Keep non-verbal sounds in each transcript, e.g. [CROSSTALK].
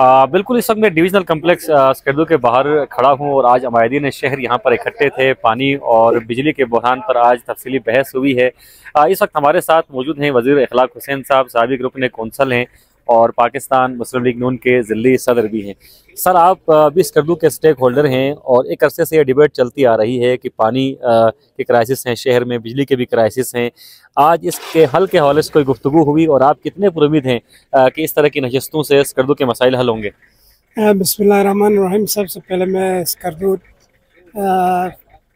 आ, बिल्कुल इस वक्त मैं डिवीजनल कम्प्लेक्स स्कर्दू के बाहर खड़ा हूँ और आज अमायदीन शहर यहाँ पर इकट्ठे थे पानी और बिजली के बहरान पर आज तफसली बहस हुई है आ, इस वक्त हमारे साथ मौजूद हैं वजीर अखलाक हुसैन साहब सबक रुकन कौंसल हैं और पाकिस्तान मुस्लिम लीग नून के ज़िली सदर भी हैं सर आप भी इस कर्दू के स्टेक होल्डर हैं और एक अरसे से यह डिबेट चलती आ रही है कि पानी के क्राइसिस हैं शहर में बिजली के भी क्राइसिस हैं आज इसके हल के हवाले से कोई गुफ्तु हुई और आप कितने पुरुद हैं कि इस तरह की नशस्तों से इस के मसाइल हल होंगे बसमीम सबसे पहले मैं स्कर्दू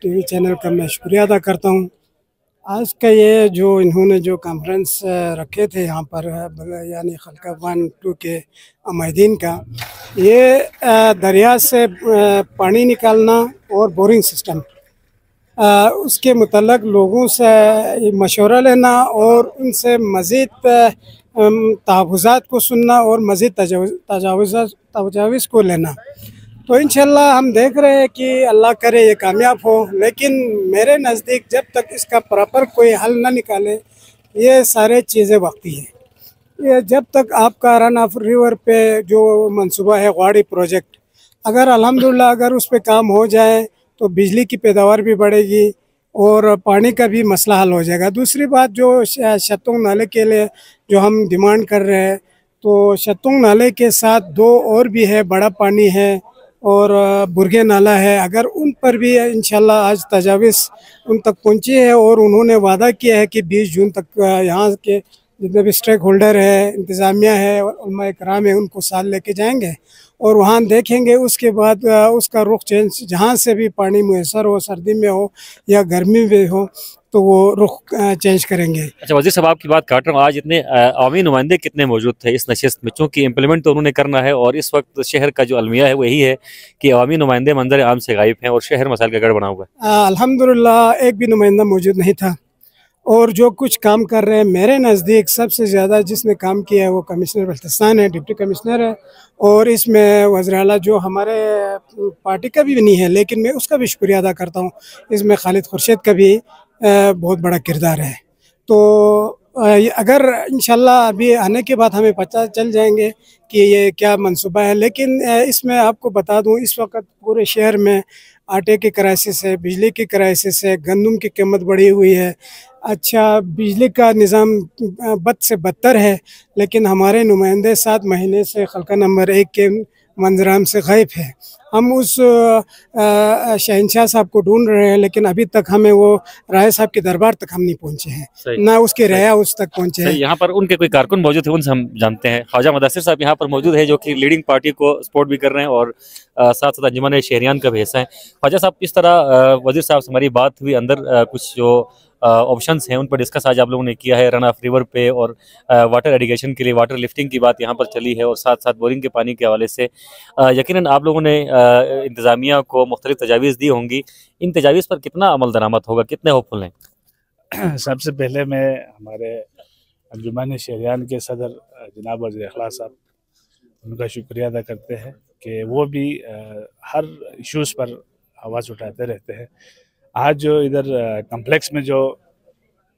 टी वी चैनल का मैं शुक्रिया अदा करता हूँ आज का ये जो इन्होंने जो कॉन्फ्रेंस रखे थे यहाँ पर यानी खलका वन टू के अमाइदीन का ये दरिया से पानी निकालना और बोरिंग सिस्टम उसके मतलब लोगों से मशवरा लेना और उनसे मज़ीद तहफ़ात को सुनना और मज़ीद तजावज़ को लेना तो इन हम देख रहे हैं कि अल्लाह करे ये कामयाब हो लेकिन मेरे नज़दीक जब तक इसका प्रॉपर कोई हल ना निकाले ये सारे चीज़ें वक्ती हैं ये जब तक आपका रन ऑफ रिवर पे जो मंसूबा है वाड़ी प्रोजेक्ट अगर अल्हम्दुलिल्लाह अगर उस पर काम हो जाए तो बिजली की पैदावार भी बढ़ेगी और पानी का भी मसला हल हो जाएगा दूसरी बात जो शतुंग नाले के लिए जो हम डिमांड कर रहे हैं तो शतुंग नाले के साथ दो और भी है बड़ा पानी है और बुरगे नाला है अगर उन पर भी इन आज तजावीज़ उन तक पहुँची है और उन्होंने वादा किया है कि बीस जून तक यहाँ के जितने भी स्टेक होल्डर है इंतज़ामिया है कराम है उनको साल लेके जाएंगे और वहाँ देखेंगे उसके बाद उसका रुख चेंज जहाँ से भी पानी मैसर हो सर्दी में हो या गर्मी में हो तो वो रुख चेंज करेंगे अच्छा वजी साहब आपकी बात काट रहा हूँ आज इतने आवामी नुमाइंदे कितने मौजूद थे इस नशस्त में चूँकि इम्प्लीमेंट तो उन्होंने करना है और इस वक्त शहर का जो अलमिया है वही है कि अवामी नुमाइंदे मंजर आम से गायब हैं और शहर मसाइल का गढ़ बना हुआ है अलहमदिल्ला एक भी नुमाइंदा मौजूद नहीं था और जो कुछ काम कर रहे हैं मेरे नज़दीक सबसे ज़्यादा जिसने काम किया है वो कमिश्नर बल्तिस्तान है डिप्टी कमिश्नर है और इसमें वजराला जो हमारे पार्टी का भी नहीं है लेकिन मैं उसका भी शुक्रिया अदा करता हूँ इसमें खालिद खुर्शीद का भी बहुत बड़ा किरदार है तो अगर इन अभी आने के बाद हमें पता चल जाएंगे कि ये क्या मंसूबा है लेकिन इसमें आपको बता दूं इस वक्त पूरे शहर में आटे की क्राइसिस है बिजली की क्राइसिस है गंदम की कीमत बढ़ी हुई है अच्छा बिजली का निज़ाम बद से बदतर है लेकिन हमारे नुमाइंदे सात महीने से खलका नंबर एक के मंजराम से गायब है हम उस शहनशाह साहब को ढूंढ रहे हैं लेकिन अभी तक हमें वो राय साहब के दरबार तक हम नहीं पहुंचे हैं ना उसके रया उस तक पहुंचे हैं यहाँ पर उनके कोई कारकुन मौजूद है उनसे हम जानते हैं ख्वाजा मदासिर साहब यहाँ पर मौजूद है जो कि लीडिंग पार्टी को सपोर्ट भी कर रहे हैं और साथ साथ अंजुमन शहरियान का भी हिस्सा है ख्वाजा साहब किस तरह वजीर साहब से हमारी बात हुई अंदर कुछ जो ऑप्शंस हैं उन पर डिस्कस आज आप लोगों ने किया है रन ऑफ रिवर पे और वाटर एडिगेशन के लिए वाटर लिफ्टिंग की बात यहाँ पर चली है और साथ साथ बोरिंग के पानी के हवाले से यकीन आप लोगों ने इंतज़ामिया को मुख्तलिफ तजावीज़ दी होंगी इन तजावीज़ पर कितना अमल दरामद होगा कितने होपफुल हैं [CLEARS THROAT] सबसे पहले मैं हमारे अंजुमान शहरियान के सदर जनाब वजी अखला साहब उनका शुक्रिया अदा करते हैं कि वो भी हर इश्यूज़ पर आवाज़ उठाते रहते हैं आज जो इधर कम्प्लेक्स में जो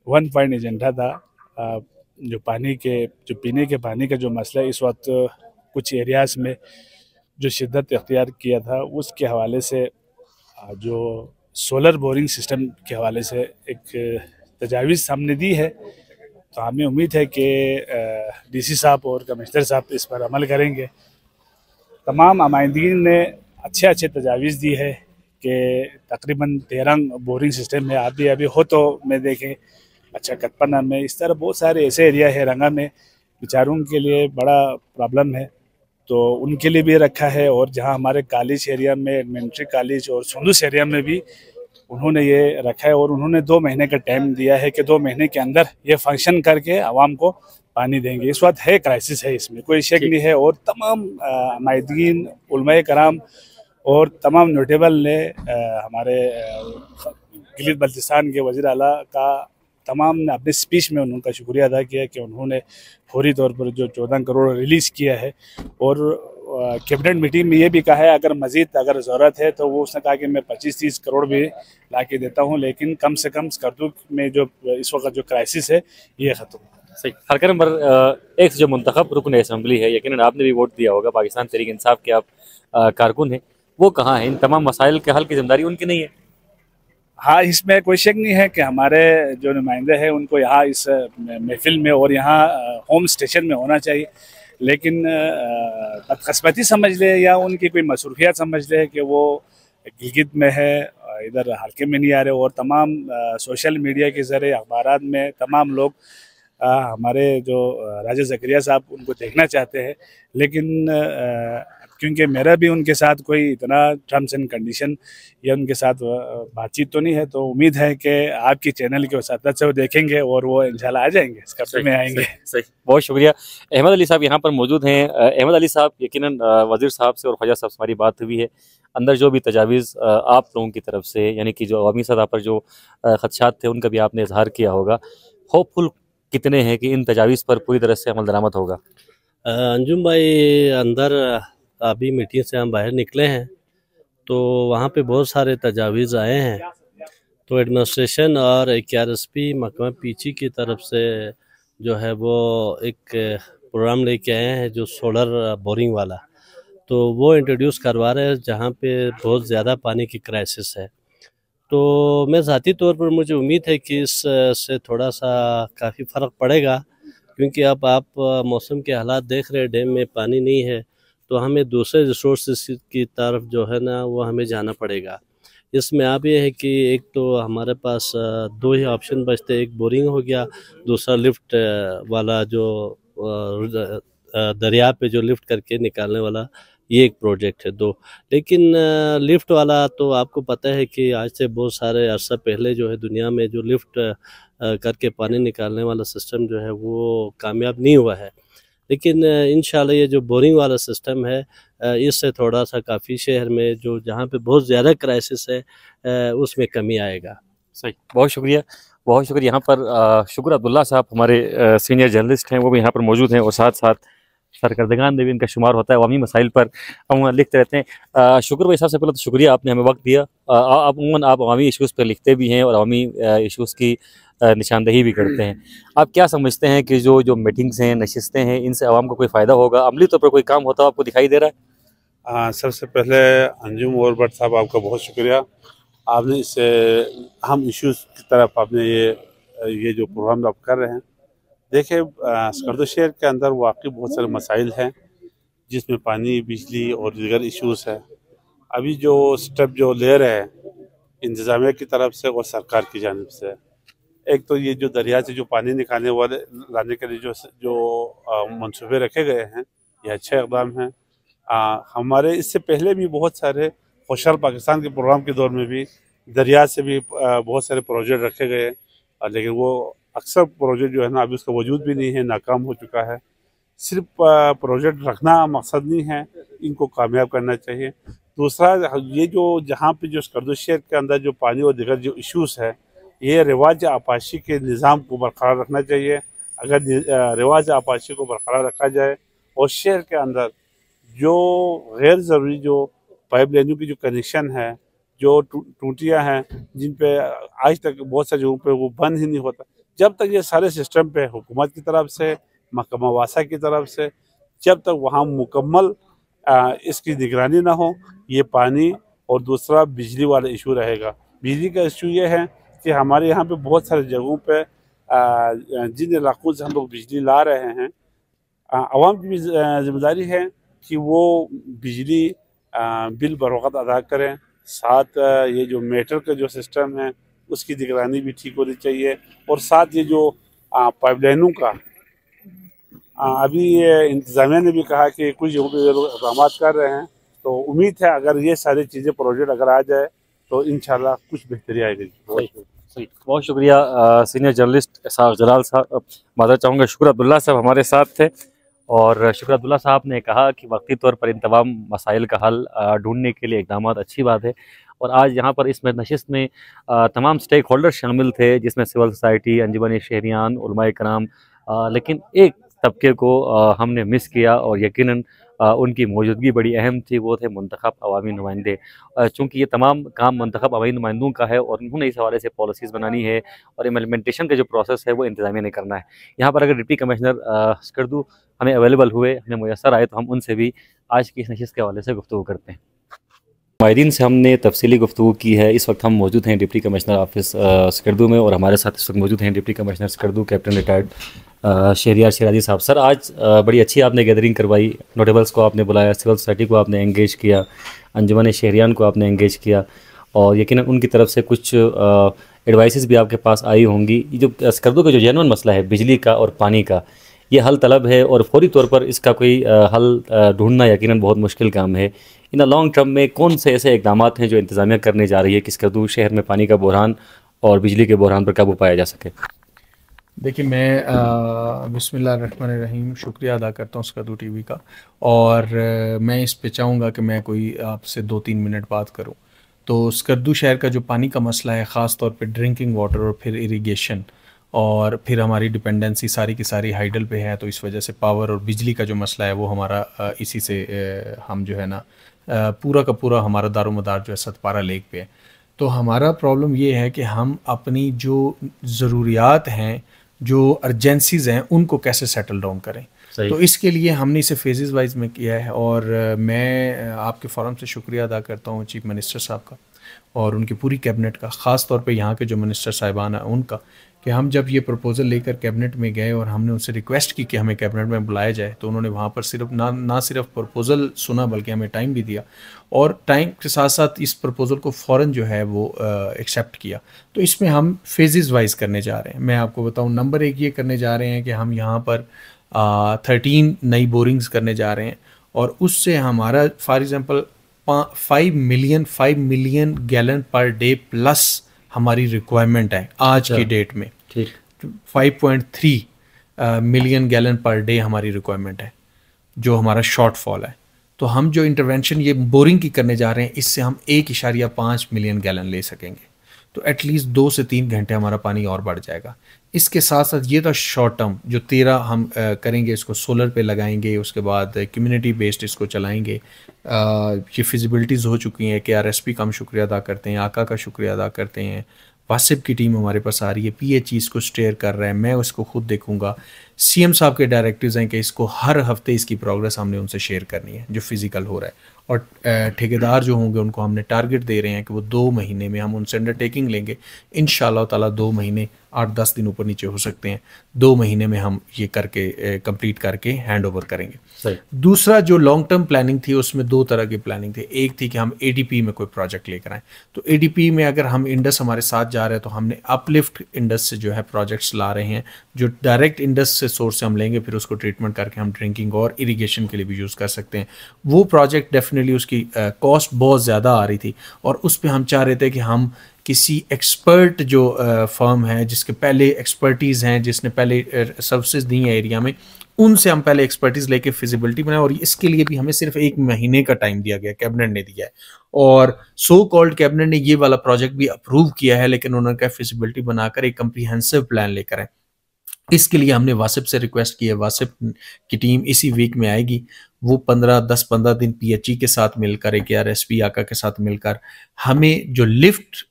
वन पॉइंट एजेंडा था जो पानी के जो पीने के पानी का जो मसला इस वक्त कुछ एरियाज में जो शिद्दत अख्तियार किया था उसके हवाले से जो सोलर बोरिंग सिस्टम के हवाले से एक तजावीज़ सामने दी है तो हमें उम्मीद है कि डीसी साहब और कमिश्नर साहब इस पर अमल करेंगे तमाम आमाइंदीन ने अच्छे अच्छे तजावीज़ दी है कि तकरीबन तेरह बोरिंग सिस्टम है आप भी अभी हो तो मैं देखें अच्छा कटपना में इस तरह बहुत सारे ऐसे एरिया है रंगा में बेचारों के लिए बड़ा प्रॉब्लम है तो उनके लिए भी रखा है और जहाँ हमारे कॉलेज एरिया में एलिमेंट्री कॉलेज और सुंदुस एरिया में भी उन्होंने ये रखा है और उन्होंने दो महीने का टाइम दिया है कि दो महीने के अंदर ये फंक्शन करके आवाम को पानी देंगे इस वक्त है क्राइसिस है इसमें कोई शक नहीं है और तमाम माहदीन कराम और तमाम नोटेबल ने हमारे गिलगित बल्तिस्तान के वजी अला का तमाम ने अपने स्पीच में उनका शुक्रिया अदा किया कि उन्होंने फौरी तौर पर जो चौदह करोड़ रिलीज़ किया है और कैबिनेट मीटिंग में ये भी कहा है अगर मज़ीद अगर ज़रूरत है तो वो उसने कहा कि मैं पच्चीस तीस करोड़ भी ला के देता हूँ लेकिन कम से कम करतूक में जो इस वक्त जो क्राइसिस है ये ख़त्म सही हर कर नंबर एक जो मंतखब रुकन असम्बली है यकीन आपने भी वोट दिया होगा पाकिस्तान तरीक इंसाफ के आप कारकुन हैं वो कहाँ है इन तमाम मसाइल के हल की जिम्मेदारी उनकी नहीं है हाँ इसमें कोई शक नहीं है कि हमारे जो नुमाइंदे हैं उनको यहाँ इस महफिल में और यहाँ होम स्टेशन में होना चाहिए लेकिन बदकस्मती समझ ले या उनकी कोई मसरूफियात समझ ले कि वो गिलगित में है इधर हल्के में नहीं आ रहे और तमाम आ, सोशल मीडिया के ज़रिए अखबार में तमाम लोग आ, हमारे जो राजा जक्रिया साहब उनको देखना चाहते हैं लेकिन आ, क्योंकि मेरा भी उनके साथ कोई इतना टर्म्स एंड कंडीशन या उनके साथ बातचीत तो नहीं है तो उम्मीद है कि आपकी चैनल के साथ से वो देखेंगे और वो इंशाल्लाह आ जाएंगे इस कपड़े में आएंगे सही बहुत शुक्रिया अहमद अली साहब यहाँ पर मौजूद हैं अहमद अली साहब यकीन वजीर साहब से और ख्वाजा साहब से हमारी बात हुई है अंदर जो भी तजावीज़ आप लोगों की तरफ से यानी कि जो अवमी सतह पर जो खदशात थे उनका भी आपने इजहार किया होगा होपफुल कितने हैं कि इन तजावीज़ पर पूरी तरह से अमल दरामद होगा अंजुम भाई अंदर अभी मीटिंग से हम बाहर निकले हैं तो वहाँ पे बहुत सारे तजावीज़ आए हैं तो एडमिनिस्ट्रेशन और के आर एस पी महकमा पीची की तरफ से जो है वो एक प्रोग्राम लेके आए हैं जो सोलर बोरिंग वाला तो वो इंट्रोड्यूस करवा रहे हैं जहाँ पे बहुत ज़्यादा पानी की क्राइसिस है तो मैं ज़ाती तौर पर मुझे उम्मीद है कि इससे थोड़ा सा काफ़ी फ़र्क पड़ेगा क्योंकि अब आप मौसम के हालात देख रहे हैं डैम में पानी नहीं है तो हमें दूसरे रिसोर्स की तरफ जो है ना वो हमें जाना पड़ेगा इसमें आप ये है कि एक तो हमारे पास दो ही ऑप्शन बचते एक बोरिंग हो गया दूसरा लिफ्ट वाला जो दरिया पे जो लिफ्ट करके निकालने वाला ये एक प्रोजेक्ट है दो लेकिन लिफ्ट वाला तो आपको पता है कि आज से बहुत सारे अरसा पहले जो है दुनिया में जो लिफ्ट करके पानी निकालने वाला सिस्टम जो है वो कामयाब नहीं हुआ है लेकिन इन ये जो बोरिंग वाला सिस्टम है इससे थोड़ा सा काफ़ी शहर में जो जहाँ पे बहुत ज़्यादा क्राइसिस है उसमें कमी आएगा सही बहुत शुक्रिया बहुत शुक्रिया यहाँ पर शुक्र अब्दुल्ला साहब हमारे सीनियर जर्नलिस्ट हैं वो भी यहाँ पर मौजूद हैं और साथ साथ सरकर्दगान में भी इनका शुमार होता है अवमी मसाइल पर अमूमन लिखते रहते हैं शुक्र भाई साहब से पहले तो शुक्रिया आपने हमें वक्त दिया अमूमन आप अवामी इशूज़ पर लिखते भी हैं और अवामी इशूज़ की निशानदेही भी करते हैं आप क्या समझते हैं कि जो जो मीटिंग्स हैं नशस्तें हैं इनसे आवाम को कोई फ़ायदा होगा अमली तौर तो पर कोई काम होता है आपको दिखाई दे रहा है सबसे पहले अंजुम और भट्ट साहब आपका बहुत शुक्रिया आपने इससे अहम इश्यूज़ की तरफ आपने ये ये जो प्रोग्राम आप कर रहे हैं देखिए कर्द शहर के अंदर वाकई बहुत सारे मसाइल हैं जिसमें पानी बिजली और दीगर इश्यूज़ है अभी जो स्टेप जो ले रहे हैं इंतज़ामिया की तरफ से और सरकार की जानब से एक तो ये जो दरिया से जो पानी निकालने वाले लाने के लिए जो जो मनसूबे रखे गए हैं ये अच्छे इकदाम हैं हमारे इससे पहले भी बहुत सारे खुशहाल पाकिस्तान के प्रोग्राम के दौर में भी दरिया से भी बहुत सारे प्रोजेक्ट रखे गए हैं लेकिन वो अक्सर प्रोजेक्ट जो है ना अभी उसका वजूद भी नहीं है नाकाम हो चुका है सिर्फ प्रोजेक्ट रखना मकसद नहीं है इनको कामयाब करना चाहिए दूसरा ये जो जहाँ पे जो शहर के अंदर जो पानी और दिगर जो इश्यूज़ है ये रिवाज आपाशी के निज़ाम को बरकरार रखना चाहिए अगर रिवाज आपाशी को बरकरार रखा जाए और शहर के अंदर जो गैर ज़रूरी जो पाइप लाइनों की जो कनेक्शन है जो टूटियाँ हैं जिन पे आज तक बहुत सारी जगहों पे वो बंद ही नहीं होता जब तक ये सारे सिस्टम पे हुकूमत की तरफ से महकमा वासा की तरफ से जब तक वहाँ मुकम्मल इसकी निगरानी ना हो ये पानी और दूसरा बिजली वाला इशू रहेगा बिजली का इशू ये है कि हमारे यहाँ पे बहुत सारे जगहों पे जिन इलाकों से हम लोग बिजली ला रहे हैं आवाम की भी जिम्मेदारी है कि वो बिजली बिल बर वक्त अदा करें साथ ये जो मेटर का जो सिस्टम है उसकी निगरानी भी ठीक होनी चाहिए और साथ ये जो पाइपलाइनों का अभी इंतज़ामिया ने भी कहा कि कुछ जगहों पर लोग इकदाम कर रहे हैं तो उम्मीद है अगर ये सारी चीज़ें प्रोजेक्ट अगर आ जाए तो इन कुछ बेहतरी आएगी बहुत शुक्रिया सीनियर जर्नलिस्ट एसाफ जलाल साहब माजा चाहूँगा शुक्र अब्दुल्ला साहब हमारे साथ थे और शुक्र अब्दुल्ला साहब ने कहा कि वक्ती तौर पर इन तमाम मसाइल का हल ढूंढने के लिए इकदाम अच्छी बात है और आज यहाँ पर इस नशस्त में तमाम स्टेक होल्डर शामिल थे जिसमें सिविल सोसाइटी अंजुमन शहरियान कराम लेकिन एक तबके को हमने मिस किया और यकीनन उनकी मौजूदगी बड़ी अहम थी वो थे मंतखब अवामी नुमाइंदे चूँकि ये तमाम काम मंतखब अवामी नुमाइंदों का है और उन्होंने इस हवाले से पॉलिसीज़ बनानी है और इम्प्लीमेंटेशन का जो प्रोसेस है वो इंतज़ामिया ने करना है यहाँ पर अगर डिप्टी कमिश्नर स्कर्दू हमें अवेलेबल हुए हमें मैसर आए तो हम उनसे भी आज की इस नशस्त के हवाले से गुफ्तु करते हैं माहरीन से हमने तफसली गुफ्तु की है इस वक्त हम मौजूद हैं डिप्टी कमिश्नर ऑफिस स्कर्दू में और हमारे साथ इस वक्त मौजूद हैं deputy commissioner Skardu captain retired Sheharyar Sherazi साहब सर आज बड़ी अच्छी आपने गैदरिंग करवाई नोटेबल्स को आपने बुलाया सिविल सोसाइटी को आपने एंगेज किया अंजुमन शहरियान को आपने एंगेज किया और यकीन उनकी तरफ से कुछ एडवाइसेस भी आपके पास आई होंगी जो स्कर्दों का जो जैनवन मसला है बिजली का और पानी का ये हल तलब है और फौरी तौर पर इसका कोई हल ढूंढना यकीन बहुत मुश्किल काम है इन लॉन्ग टर्म में कौन से ऐसे इकदाम हैं जो इंतज़ामिया करने जा रही है कि स्कर्दू शहर में पानी का बहरान और बिजली के बहरान पर काबू पाया जा सके देखिए मैं बसमिल्ल रहीम शुक्रिया अदा करता हूँ स्कदू वी का और आ, मैं इस पे चाहूँगा कि मैं कोई आपसे दो तीन मिनट बात करूँ तो स्कर्दू शहर का जो पानी का मसला है ख़ास तौर पे ड्रिंकिंग वाटर और फिर इरिगेशन और फिर हमारी डिपेंडेंसी सारी की सारी हाइडल पे है तो इस वजह से पावर और बिजली का जो मसला है वो हमारा इसी से हम जो है ना पूरा का पूरा हमारा दारोमदार जो है सतपारा लेक पे है तो हमारा प्रॉब्लम ये है कि हम अपनी जो ज़रूरियात हैं जो अर्जेंसीज हैं उनको कैसे सेटल डाउन करें तो इसके लिए हमने इसे फेजेस वाइज में किया है और मैं आपके फॉरम से शुक्रिया अदा करता हूँ चीफ मिनिस्टर साहब का और उनकी पूरी कैबिनेट का ख़ास तौर पे यहाँ के जो मिनिस्टर साहिबान हैं उनका कि हम जब ये प्रपोज़ल लेकर कैबिनेट में गए और हमने उनसे रिक्वेस्ट की कि हमें कैबिनेट में बुलाया जाए तो उन्होंने वहाँ पर सिर्फ ना ना सिर्फ प्रपोज़ल सुना बल्कि हमें टाइम भी दिया और टाइम के साथ साथ इस प्रपोज़ल को फ़ौर जो है वो एक्सेप्ट किया तो इसमें हम फेजेस वाइज करने जा रहे हैं मैं आपको बताऊँ नंबर एक ये करने जा रहे हैं कि हम यहाँ पर थर्टीन नई बोरिंग्स करने जा रहे हैं और उससे हमारा for example five million five million gallon per day plus हमारी रिक्वायरमेंट है आज की डेट में ठीक 5.3 मिलियन गैलन पर डे हमारी रिक्वायरमेंट है जो हमारा शॉर्टफॉल है तो हम जो इंटरवेंशन ये बोरिंग की करने जा रहे हैं इससे हम एक इशारिया पाँच मिलियन गैलन ले सकेंगे तो एटलीस्ट दो से तीन घंटे हमारा पानी और बढ़ जाएगा इसके साथ साथ ये था शॉर्ट टर्म जो तेरह हम आ, करेंगे इसको सोलर पे लगाएंगे उसके बाद कम्युनिटी बेस्ड इसको चलाएंगे आ, ये फिजिबिलिटीज़ हो चुकी हैं कि आर एस पी का हम शुक्रिया अदा करते हैं आका का शुक्रिया अदा करते हैं वासिब की टीम हमारे पास आ रही है पी एच e इसको स्टेयर कर रहा है मैं उसको खुद देखूंगा सी एम साहब के डायरेक्टिव हैं कि इसको हर हफ्ते इसकी प्रोग्रेस हमने उनसे शेयर करनी है जो फिज़िकल हो रहा है और ठेकेदार जो होंगे उनको हमने टारगेट दे रहे हैं कि वो दो महीने में हम उनसे अंडरटेकिंग लेंगे इन ताला दो महीने आठ दस दिन ऊपर नीचे हो सकते हैं दो महीने में हम ये करके कंप्लीट करके हैंड ओवर करेंगे दूसरा जो लॉन्ग टर्म प्लानिंग थी उसमें दो तरह की प्लानिंग थी एक थी कि हम ए में कोई प्रोजेक्ट लेकर आए तो ए में अगर हम इंडस हमारे साथ जा रहे हैं तो हमने अपलिफ्ट इंडस से जो है प्रोजेक्ट्स ला रहे हैं जो डायरेक्ट इंडस से सोर्स से हम लेंगे फिर उसको ट्रीटमेंट करके हम ड्रिंकिंग और इरीगेशन के लिए भी यूज़ कर सकते हैं वो प्रोजेक्ट डेफिनेटली उसकी कॉस्ट बहुत ज़्यादा आ रही थी और उस पर हम चाह रहे थे कि हम किसी एक्सपर्ट जो फर्म है जिसके पहले एक्सपर्टीज़ हैं जिसने पहले सर्विसेज दी हैं एरिया में उनसे हम पहले एक्सपर्टीज़ लेके फिजिबिलिटी बनाए और इसके लिए भी हमें सिर्फ एक महीने का टाइम दिया गया कैबिनेट ने दिया है और सो कॉल्ड कैबिनेट ने ये वाला प्रोजेक्ट भी अप्रूव किया है लेकिन उन्होंने कहा फिजिबिलिटी बनाकर एक कंप्रीहेंसिव प्लान लेकर आए इसके लिए हमने वासिप से रिक्वेस्ट की है वासिप की टीम इसी वीक में आएगी वो पंद्रह दस पंद्रह दिन पीएचई e के साथ मिलकर एक आर एस पी आका के साथ मिलकर हमें जो लिफ्ट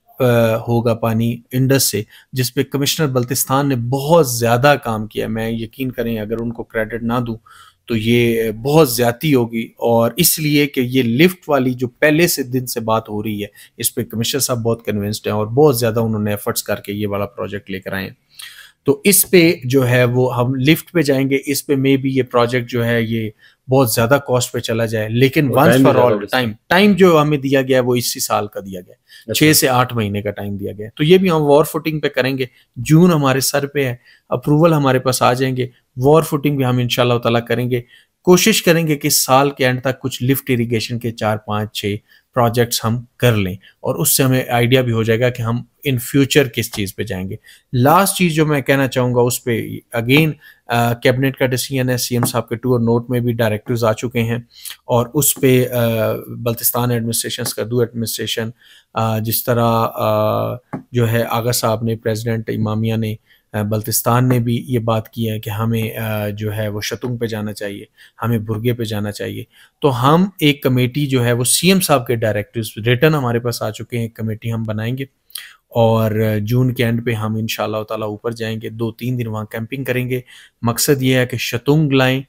होगा पानी इंडस से जिस पे कमिश्नर बल्तिस्तान ने बहुत ज़्यादा काम किया मैं यकीन करें अगर उनको क्रेडिट ना दूं तो ये बहुत ज़्यादा होगी और इसलिए कि ये लिफ्ट वाली जो पहले से दिन से बात हो रही है इस पर कमिश्नर साहब बहुत कन्विंस्ड हैं और बहुत ज़्यादा उन्होंने एफर्ट्स करके ये वाला प्रोजेक्ट लेकर आए हैं तो इस पे जो है वो हम लिफ्ट पे जाएंगे इस पे मे भी ये प्रोजेक्ट जो है ये बहुत ज्यादा कॉस्ट पे चला जाए लेकिन once for all time time जो हमें दिया गया है वो इसी साल का दिया गया अच्छा। छह से आठ महीने का टाइम दिया गया तो ये भी हम वॉर फुटिंग पे करेंगे जून हमारे सर पे है अप्रूवल हमारे पास आ जाएंगे वॉर फुटिंग भी हम इनशाला करेंगे कोशिश करेंगे कि साल के एंड तक कुछ लिफ्ट इरीगेशन के चार पांच छह प्रोजेक्ट्स हम कर लें और उससे हमें आइडिया भी हो जाएगा कि हम इन फ्यूचर किस चीज़ पे जाएंगे लास्ट चीज़ जो मैं कहना चाहूँगा उस पर अगेन कैबिनेट का डिसीजन है सीएम साहब के टूर नोट में भी डायरेक्टिव आ चुके हैं और उस पर बल्तिस्तान एडमिनिस्ट्रेशन करदू एडमिनिस्ट्रेशन जिस तरह आ, जो है आगा साहब ने प्रेजिडेंट इमामिया ने बल्तिस्तान ने भी ये बात की है कि हमें जो है वो शतुंग पे जाना चाहिए हमें बुरगे पे जाना चाहिए तो हम एक कमेटी जो है वो सीएम साहब के डायरेक्टिव रिटर्न हमारे पास आ चुके हैं कमेटी हम बनाएंगे और जून के एंड पे हम इन ताला ऊपर जाएंगे दो तीन दिन वहाँ कैंपिंग करेंगे मकसद ये है कि शतुंग लाएँ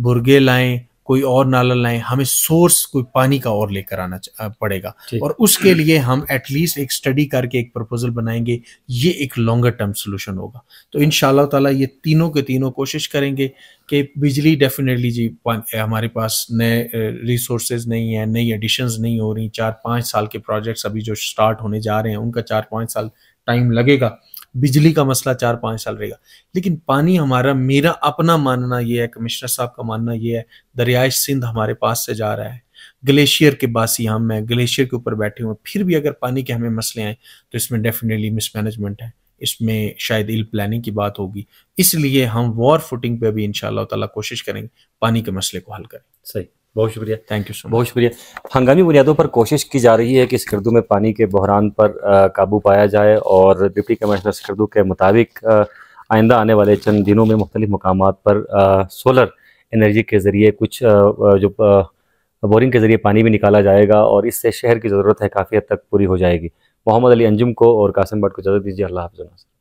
बुरगे लाएँ कोई और नाला लाएं हमें सोर्स कोई पानी का और लेकर आना पड़ेगा और उसके लिए हम एटलीस्ट एक स्टडी करके एक प्रपोजल बनाएंगे ये एक लॉन्गर टर्म सोल्यूशन होगा तो इन ताला ये तीनों के तीनों कोशिश करेंगे कि बिजली डेफिनेटली जी हमारे पास नए रिसोर्सेज नहीं है नई एडिशंस नहीं हो रही चार पाँच साल के प्रोजेक्ट्स अभी जो स्टार्ट होने जा रहे हैं उनका चार पाँच साल टाइम लगेगा बिजली का मसला चार पांच साल रहेगा लेकिन पानी हमारा मेरा अपना मानना यह है कमिश्नर साहब का मानना यह है दरियाए सिंध हमारे पास से जा रहा है ग्लेशियर के बासी हम मैं ग्लेशियर के ऊपर बैठे हुए फिर भी अगर पानी के हमें मसले आए तो इसमें डेफिनेटली मिसमैनेजमेंट है इसमें शायद इल प्लानिंग की बात होगी इसलिए हम वॉर फुटिंग पे भी इनशाला कोशिश करेंगे पानी के मसले को हल करें सही बहुत शुक्रिया थैंक यू सो बहुत शुक्रिया हंगामी बुनियादों पर कोशिश की जा रही है कि सिकरदू में पानी के बहरान पर काबू पाया जाए और डिप्टी कमिश्नर सिकरदू के मुताबिक आइंदा आने वाले चंद दिनों में मुख्तलिफ मकाम पर सोलर एनर्जी के ज़रिए कुछ जो बोरिंग के ज़रिए पानी भी निकाला जाएगा और इससे शहर की ज़रूरत है काफ़ी हद तक पूरी हो जाएगी मोहम्मद अली अंजुम को और कासिम भट्ट को इजाज़त दीजिए अल्लाह हाफ़